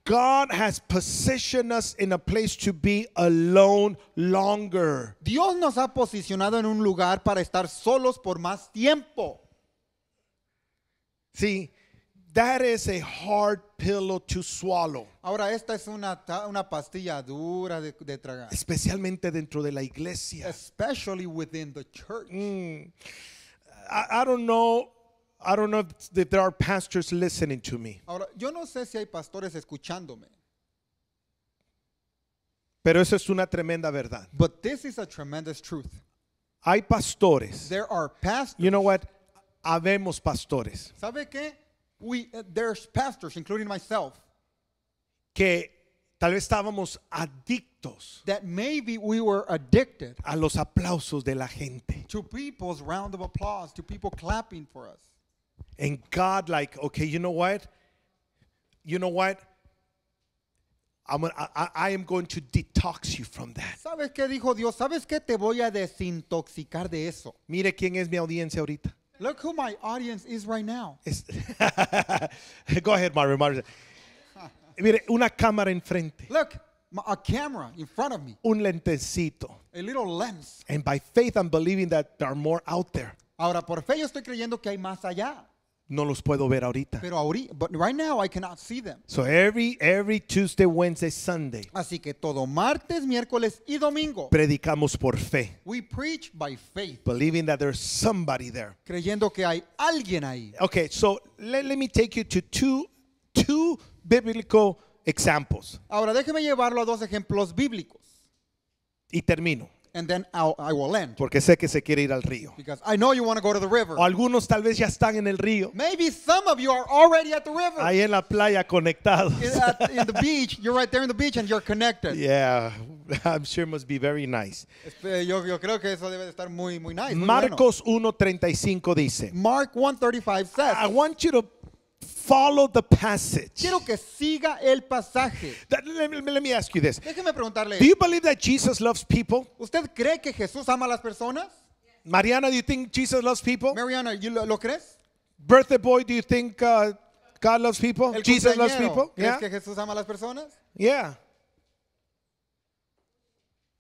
God has positioned us in a place to be alone longer. Dios nos ha posicionado en un lugar para estar solos por más tiempo. See, that is a hard pillow to swallow. Ahora esta es una una pastilla dura de, de tragar. Especialmente dentro de la iglesia. Especially within the church. Mm. I, I, don't know I don't know if, there are pastors listening to me. Ahora, yo no sé si hay pastores escuchándome. Pero eso es una tremenda verdad. But this is a tremendous truth. Hay pastores. There are pastors. You know what? Habemos pastores. ¿Sabe qué? We, uh, there's pastors, including myself. Que tal vez estábamos adictos. That maybe we were addicted. A los aplausos de la gente. To people's round of applause, to people clapping for us. And God, like, okay, you know what? You know what? I'm gonna, I, I am going to detox you from that. ¿Sabes qué dijo Dios? ¿Sabes qué? Te voy a desintoxicar de eso. Mire quién es mi audiencia ahorita. Look who my audience is right now. [LAUGHS] Go ahead, Mario. Mario. Mire, una cámara enfrente, Look, a camera in front of me, un lentecito. a little lens. And by faith, I'm believing that there are more out there. Ahora, por fe yo estoy creyendo que hay más allá. no los puedo ver ahorita. Pero ahorita, but right now I cannot see them. So every every Tuesday, Wednesday, Sunday. Así que todo martes, miércoles y domingo. Predicamos por fe. We preach by faith. Believing that there's somebody there. Creyendo que hay alguien ahí. Okay, so let, let me take you to two two biblical examples. Ahora déjeme llevarlo a dos ejemplos bíblicos. Y termino. and then I'll, I will end. Porque sé que se quiere ir al río. Because I know you want to go to the river. O algunos tal vez ya están en el río. Maybe some of you are already at the river. Ahí en la playa conectados. in, at, in the beach, you're right there in the beach and you're connected. Yeah, [LAUGHS] I'm sure it must be very nice. Yo, yo creo que eso debe estar muy muy nice. Marcos 1:35 dice. Mark 1:35 says. I want you to follow the passage. Quiero que siga el pasaje. let, me, ask you this. Déjeme preguntarle. Do you believe that Jesus loves people? ¿Usted cree que Jesús ama a las personas? Mariana, do you think Jesus loves people? Mariana, ¿you lo, lo crees? Birthday boy, do you think uh, God loves people? El Jesus loves people? ¿Crees que Jesús ama a las personas? Yeah.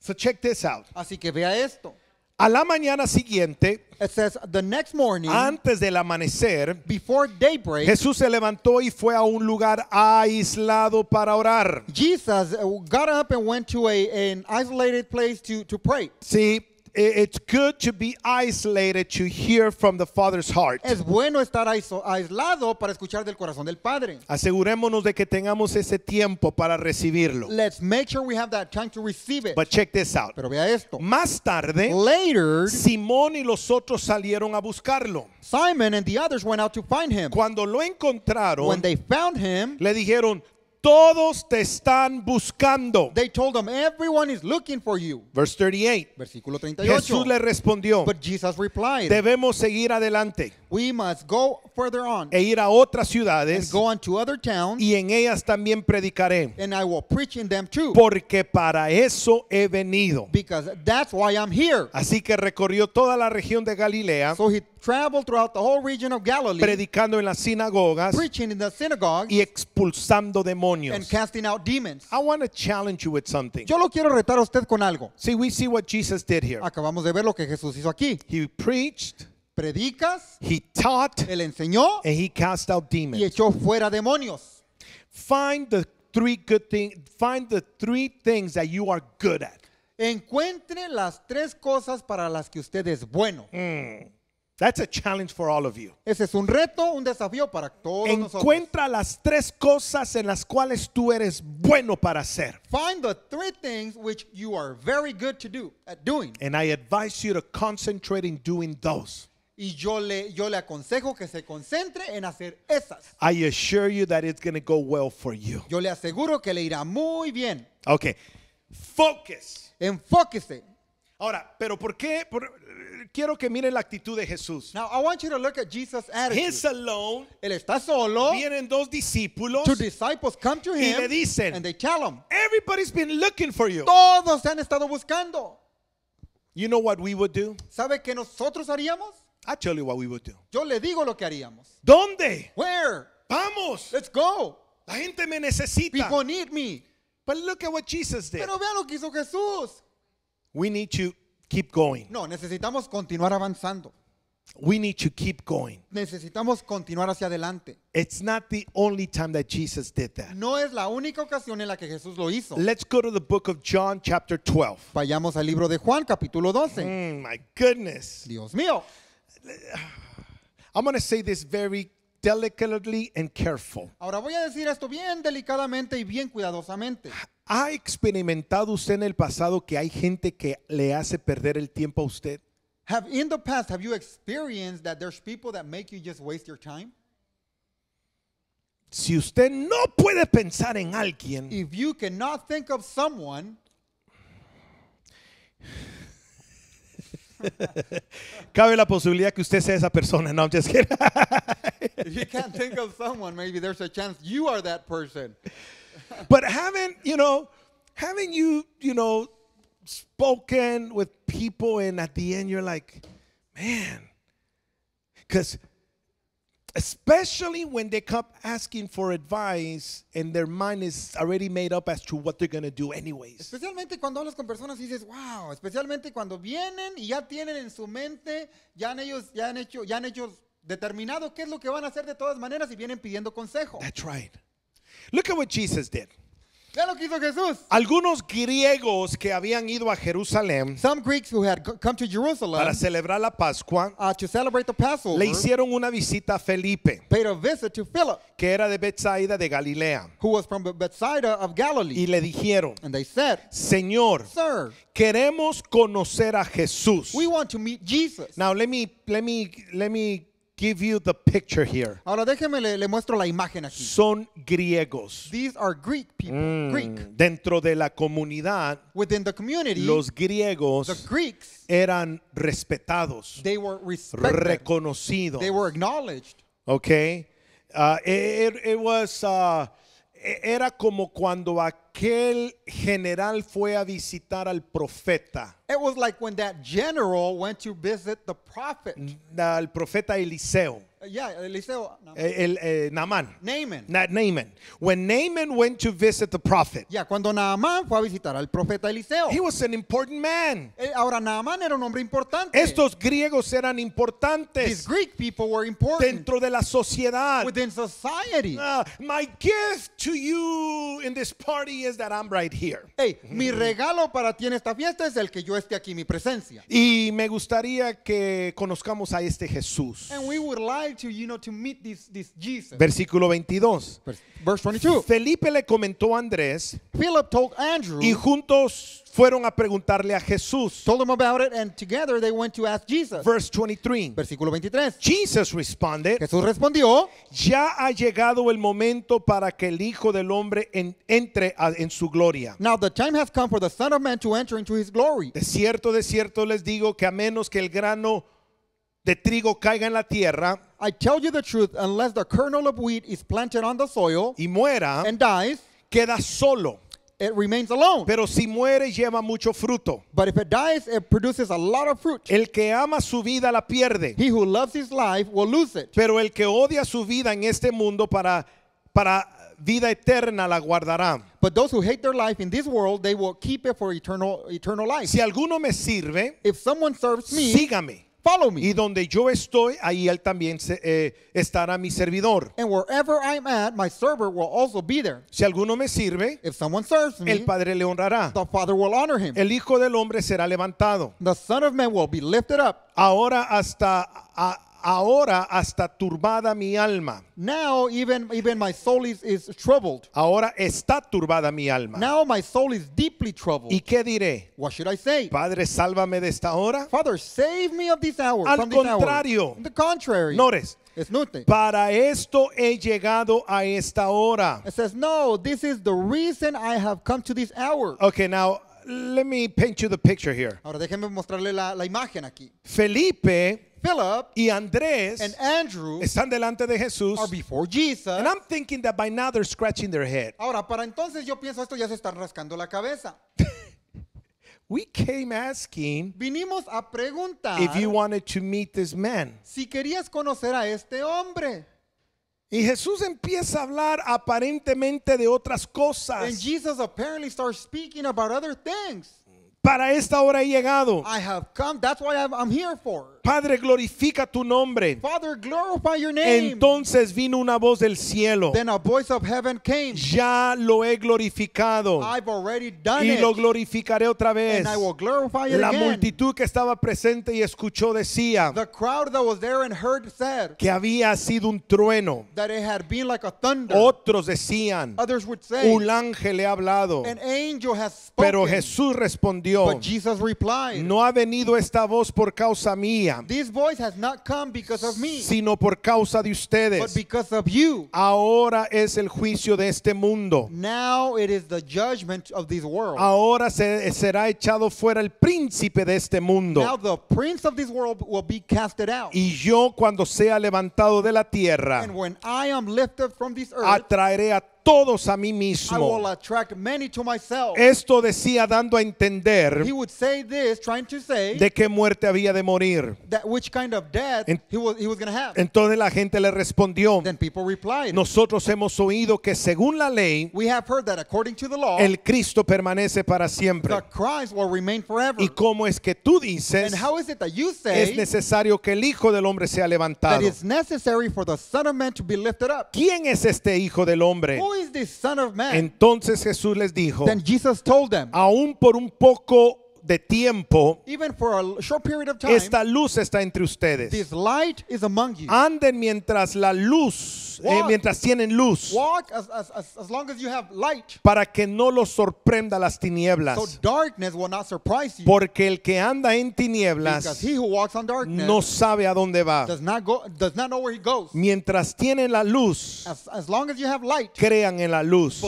So check this out. Así que vea esto. A la mañana siguiente, It says, the next morning, antes del amanecer, before daybreak, Jesús se levantó y fue a un lugar aislado para orar. Jesus uh, got up and went to a, an isolated place to, to pray. Sí, be from the Father's heart. Es bueno estar aislado para escuchar del corazón del Padre. Asegurémonos de que tengamos ese tiempo para recibirlo. Let's make sure we have that time to receive it. But check this out. Pero vea esto. Más tarde, later, Simón y los otros salieron a buscarlo. Simon and the others went out to find him. Cuando lo encontraron, when found le dijeron todos te están buscando. Verse 38. Versículo 38. Jesús le respondió. Debemos seguir adelante. E ir a otras ciudades. Y en ellas también predicaré. Porque para eso he venido. Así que recorrió toda la región de Galilea traveled throughout the whole region of Galilee, predicando en las sinagogas preaching in the synagogues, y expulsando demonios. And casting out demons. I want to challenge you with something. Yo lo quiero retar a usted con algo. See, we see what Jesus did here. Acabamos de ver lo que Jesús hizo aquí. He preached predicas, he taught, él enseñó, and he cast out demons. y echó fuera demonios. Find the three good things. Find the three things that you are good at. Encuentre las tres cosas para las que usted es bueno. Mm. That's a challenge for all of you. Ese es un reto, un desafío para todos Encuentra nosotros. las tres cosas en las cuales tú eres bueno para hacer. Find the three things which you are very good to do at doing. And I advise you to concentrate in doing those. Y yo le, yo le aconsejo que se concentre en hacer esas. I assure you that it's going to go well for you. Yo le aseguro que le irá muy bien. Okay. Focus. Enfóquese. Ahora, pero ¿por qué? Por, quiero que miren la actitud de Jesús. Now I want you to look at Jesus' attitude. He's alone. Él está solo. Vienen dos discípulos. Two disciples come to him. Y le dicen. And they tell him. Everybody's been looking for you. Todos han estado buscando. You know what we would do? ¿Sabe qué nosotros haríamos? I tell you what we would do. Yo le digo lo que haríamos. ¿Dónde? Where? Vamos. Let's go. La gente me necesita. People need me. But look at what Jesus did. Pero vean lo que hizo Jesús need to keep going. No, necesitamos continuar avanzando. We need to keep going. Necesitamos continuar hacia adelante. It's only time No es la única ocasión en la que Jesús lo hizo. Let's go the book of John chapter 12. Vayamos al libro de Juan capítulo 12. Mm, my goodness. Dios mío. I'm say this very delicately and Ahora voy a decir esto bien delicadamente y bien cuidadosamente. ¿Ha experimentado usted en el pasado que hay gente que le hace perder el tiempo a usted? Have in the past have you experienced that there's people that make you just waste your time? Si usted no puede pensar en alguien, If you cannot think of someone, [LAUGHS] cabe la posibilidad que usted sea esa persona. No, I'm just kidding. if you can't think of someone, maybe there's a chance you are that person. but haven't, you know, haven't you, you know, spoken with people and at the end you're like, man, because especially when they come asking for advice and their mind is already made up as to what they're going to do anyways. Especialmente cuando hablas con personas y dices, "Wow", especialmente cuando vienen y ya tienen en su mente, ya han ellos ya han hecho ya han hecho determinado qué es lo que van a hacer de todas maneras y vienen pidiendo consejo. That's right. Look at what Jesus did. Ya lo que hizo Jesús. Algunos griegos que habían ido a Jerusalén Some Greeks who had come to Jerusalem para celebrar la Pascua uh, to celebrate the Passover, le hicieron una visita a Felipe, paid a visit to Philip, que era de Bethsaida de Galilea, who was from Bethsaida of Galilee. y le dijeron, And they said, Señor, Sir, queremos conocer a Jesús. We want to meet Jesus. Now let me let me let me give you the picture here. Ahora déjeme le, le muestro la imagen aquí. Son griegos. These are Greek people. Mm, Greek. Dentro de la comunidad, Within the community, los griegos the Greeks, eran respetados, they were respected. reconocidos. They were acknowledged. Okay. Uh, it, it, was uh, e-, era como cuando aquel general fue a visitar al profeta. It was like when that general went to visit the prophet. Al profeta Eliseo yeah, Eliseo. No. Eh, el, el, eh, Naaman. Naaman. Na, Naaman. When Naaman went to visit the prophet. Ya, yeah, cuando Naaman fue a visitar al profeta Eliseo. He was an important man. Eh, ahora Naaman era un hombre importante. Estos griegos eran importantes. These Greek people were important. Dentro de la sociedad. Within society. Ah, my gift to you in this party is that I'm right here. Hey, mi regalo para ti en esta fiesta es el que yo esté aquí mi presencia. Y me gustaría que conozcamos a este Jesús. And we would like to, meet this, Jesus. Versículo 22. Verse 22. Felipe le comentó a Andrés. Philip told Andrew. Y juntos fueron a preguntarle a Jesús. Told them about it and together they went to ask Jesus. Verse 23. Versículo 23. Jesus responded. Jesús respondió. Ya ha llegado el momento para que el Hijo del Hombre entre en su gloria. Now the time has come for the Son of Man to enter into his glory. De cierto, de cierto les digo que a menos que el grano de trigo caiga en la tierra, I tell you the truth, unless the kernel of wheat is planted on the soil y muera, and dies, queda solo. It remains alone. Pero si muere lleva mucho fruto. But if it dies, it produces a lot of fruit. El que ama su vida la pierde. He who loves his life will lose it. Pero el que odia su vida en este mundo para para vida eterna la guardará. But those who hate their life in this world, they will keep it for eternal eternal life. Si alguno me sirve, if someone serves me, sígame. Y donde yo estoy, ahí él también eh, estará mi servidor. Si alguno me sirve, el Padre le honrará. El Hijo del Hombre será levantado. Ahora hasta... A, Ahora hasta turbada mi alma. Now even even my soul is, is troubled. Ahora está turbada mi alma. Now my soul is deeply troubled. ¿Y qué diré? What should I say? Padre, sálvame de esta hora. Father, save me of this hour. Al from contrario. This hour. The contrary. Notice. Para esto he llegado a esta hora. It says, no, this is the reason I have come to this hour. Okay, now let me paint you the picture here. Ahora déjeme mostrarle la, la imagen aquí. Felipe Philip y Andrés están delante de Jesús. Are before Jesus. And I'm thinking that by now they're scratching their head. Ahora, para entonces yo pienso esto ya se están rascando la cabeza. [LAUGHS] We came asking Vinimos a preguntar if you wanted to meet this man. Si querías conocer a este hombre. Y Jesús empieza a hablar aparentemente de otras cosas. And Jesus apparently starts speaking about other things. Para esta hora he llegado. I have come, that's why I'm here for. Padre, glorifica tu nombre. Entonces vino una voz del cielo. Ya lo he glorificado. y lo glorificaré otra vez. And La multitud que estaba presente y escuchó decía que había sido un trueno. Otros decían un ángel le ha hablado. Pero Jesús respondió no ha venido esta voz por causa mía sino por causa de ustedes. Ahora es el juicio de este mundo. Ahora se- será echado fuera el príncipe de este mundo. Y yo cuando sea levantado de la tierra, atraeré a todos a mí mismo. Esto decía dando a entender de qué muerte había de morir. Entonces la gente le respondió, nosotros hemos oído que según la ley, el Cristo permanece para siempre. ¿Y cómo es que tú dices es necesario que el Hijo del Hombre sea levantado? ¿Quién es este Hijo del Hombre? is this son of man? Entonces Jesús les dijo, Then Jesus told them, aún por un poco de tiempo, esta luz está entre ustedes. Anden mientras la luz, eh, mientras tienen luz, para que no los sorprenda las tinieblas. Porque el que anda en tinieblas no sabe a dónde va. Mientras tienen la luz, crean en la luz,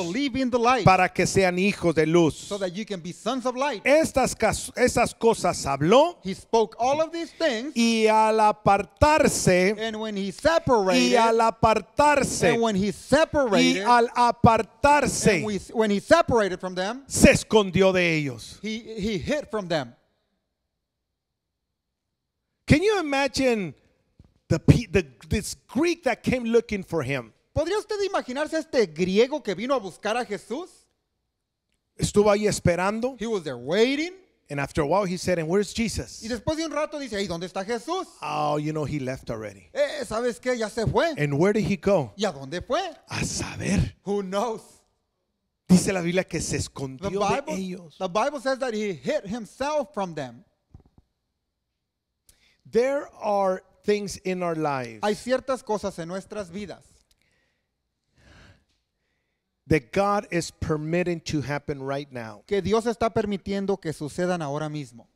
para que sean hijos de luz. Estas casas estas, esas cosas habló. He spoke all of these things, y al apartarse. And when he separated, y al apartarse. And when he separated, y al apartarse. And we, when he separated from them, se escondió de ellos. He, he hid from them. Can you imagine the, the, this Greek that came looking for him? ¿Podría usted imaginarse este griego que vino a buscar a Jesús? Estuvo ahí esperando. He was there waiting. And after a while he said, and where's Jesus? Y después de un rato dice, ¿y dónde está Jesús? Oh, you know, he left already. Eh, eh, ¿sabes qué? Ya se fue. And where did he go? ¿Y a dónde fue? A saber. Who knows? Dice la Biblia que se escondió the Bible, de ellos. The Bible says that he hid himself from them. There are things in our lives. Hay ciertas cosas en nuestras vidas that God is permitting to happen right now. que Dios está permitiendo que sucedan ahora mismo.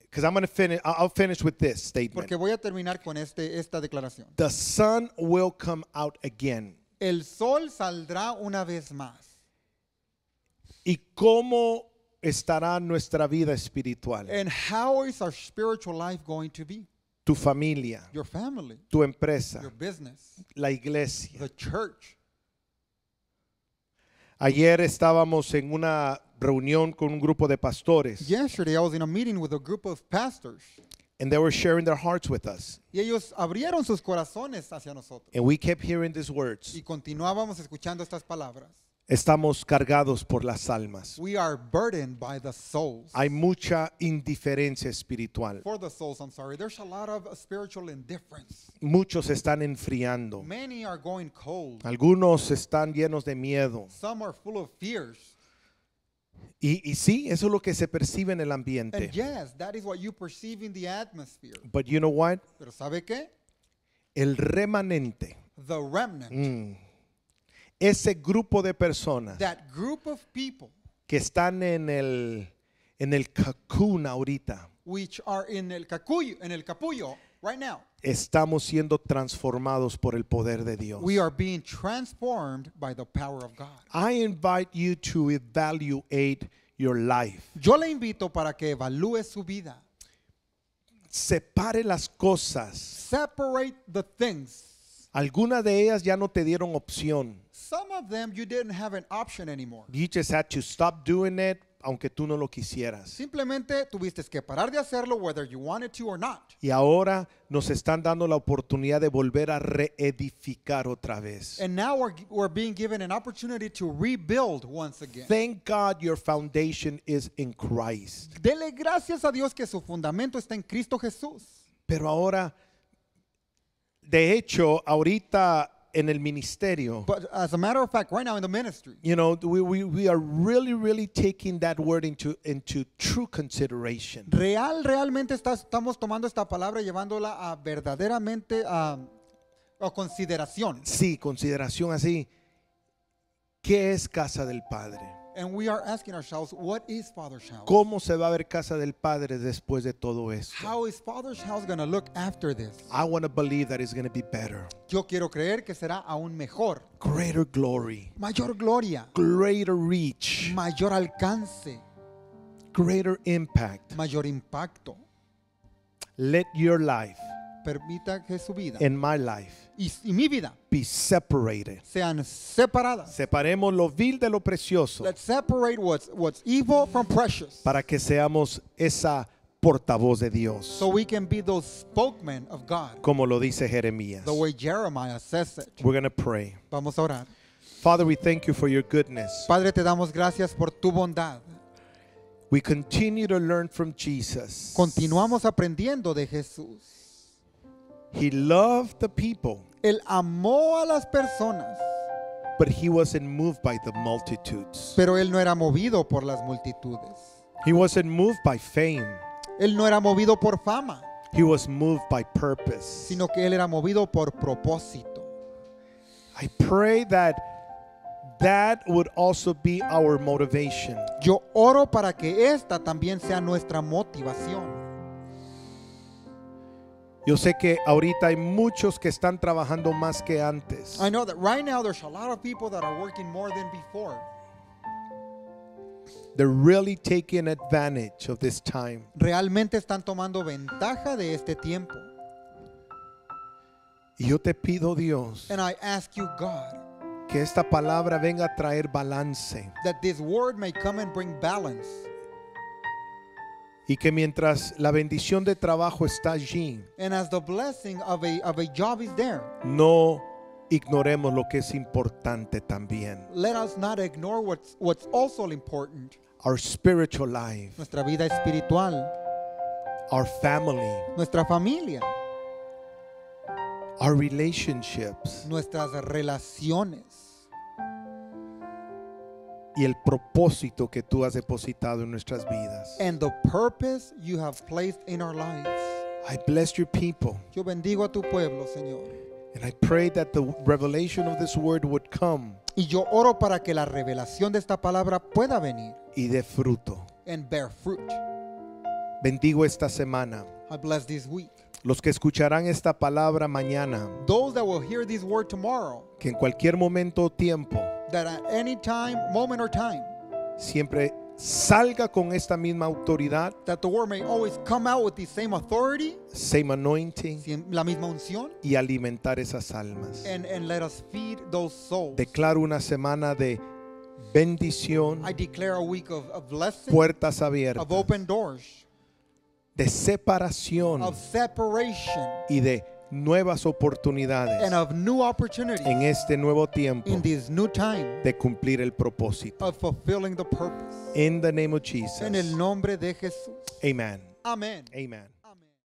Because I'm going to finish, I'll finish with this statement. Porque voy a terminar con este, esta declaración. The sun will come out again. El sol saldrá una vez más. ¿Y cómo estará nuestra vida espiritual? And how is our spiritual life going to be? Tu familia, Your family, tu empresa, your business, la iglesia, the church, Ayer estábamos en una reunión con un grupo de pastores. Yesterday I was in a meeting with a group of pastors. And they were sharing their hearts with us. Y ellos abrieron sus corazones hacia nosotros. And we kept hearing these words. Y continuábamos escuchando estas palabras. Estamos cargados por las almas. Hay mucha indiferencia espiritual. Muchos están enfriando. Algunos están llenos de miedo. Y, sí, eso es lo que se percibe en el ambiente. Pero ¿sabe qué? El remanente ese grupo de personas que están en el en el cocoon ahorita which el en el capullo Estamos siendo transformados por el poder de Dios. I invite you to evaluate your life. Yo le invito para que evalúe su vida. Separe las cosas. Algunas de ellas ya no te dieron opción some of them you didn't have an option anymore. You just had to stop doing it aunque tú no lo quisieras. Simplemente tuviste que parar de hacerlo whether you wanted to or not. Y ahora nos están dando la oportunidad de volver a reedificar otra vez. And now we're, we're being given an opportunity to rebuild once again. Thank God your foundation is in Christ. Dele gracias a Dios que su fundamento está en Cristo Jesús. Pero ahora de hecho, ahorita en el ministerio. But as a matter of fact, right now in the ministry, you know, we, we, we are really, really taking that word into, into true consideration. Real, realmente está, estamos tomando esta palabra y llevándola a verdaderamente a, um, a consideración. Sí, consideración así. ¿Qué es casa del Padre? And we are asking ourselves, what is Father's house? ¿Cómo se va a ver casa del Padre después de todo esto? How is Father's house going to look after this? I want to believe that it's going to be better. Yo quiero creer que será aún mejor. Greater glory. Mayor gloria. Greater reach. Mayor alcance. Greater impact. Mayor impacto. Let your life permita que su vida in my life y, mi vida be separated. sean separadas. Separemos lo vil de lo precioso. Let's separate what's, what's evil from precious. Para que seamos esa portavoz de Dios. So we can be those spokesmen of God. Como lo dice Jeremías. The way Jeremiah says it. We're going to pray. Vamos a orar. Father, we thank you for your goodness. Padre, te damos gracias por tu bondad. We continue to learn from Jesus. Continuamos aprendiendo de Jesús. He loved the people, Él amó a las personas, but he wasn't moved by the multitudes. pero Él no era movido por las multitudes. He wasn't moved by fame. Él no era movido por fama, He was moved by purpose. sino que Él era movido por propósito. I pray that that would also be our motivation. Yo oro para que esta también sea nuestra motivación. Yo sé que ahorita hay muchos que están trabajando más que antes. I know that right now there's a lot of people that are working more than before. They're really taking advantage of this time. Realmente están tomando ventaja de este tiempo. Y yo te pido Dios And I ask you, God, que esta palabra venga a traer balance. That this word may come and bring balance y que mientras la bendición de trabajo está allí, And as the blessing of a, of a job is there, no ignoremos lo que es importante también. let us not ignore what's, what's also important Our spiritual life, nuestra vida espiritual, our family, nuestra familia, our relationships, nuestras relaciones y el propósito que tú has depositado en nuestras vidas. and the purpose you have placed in our lives. I bless your people Yo bendigo a tu pueblo, Señor. and I pray that the revelation of this word would come Y yo oro para que la revelación de esta palabra pueda venir y dé fruto. and bear fruit. Bendigo esta semana. I bless this week. Los que escucharán esta palabra mañana, Those that will hear this word tomorrow, que en cualquier momento o tiempo that at any time, moment or time, siempre salga con esta misma autoridad, that the word may always come out with the same authority, same anointing, la misma unción, y alimentar esas almas. And, and let us feed those souls. Declaro una semana de bendición, I declare a week of, of blessing, puertas abiertas, of open doors, de separación, of separation, y de nuevas oportunidades en este nuevo tiempo de cumplir el propósito. En el nombre de Jesús. Amen.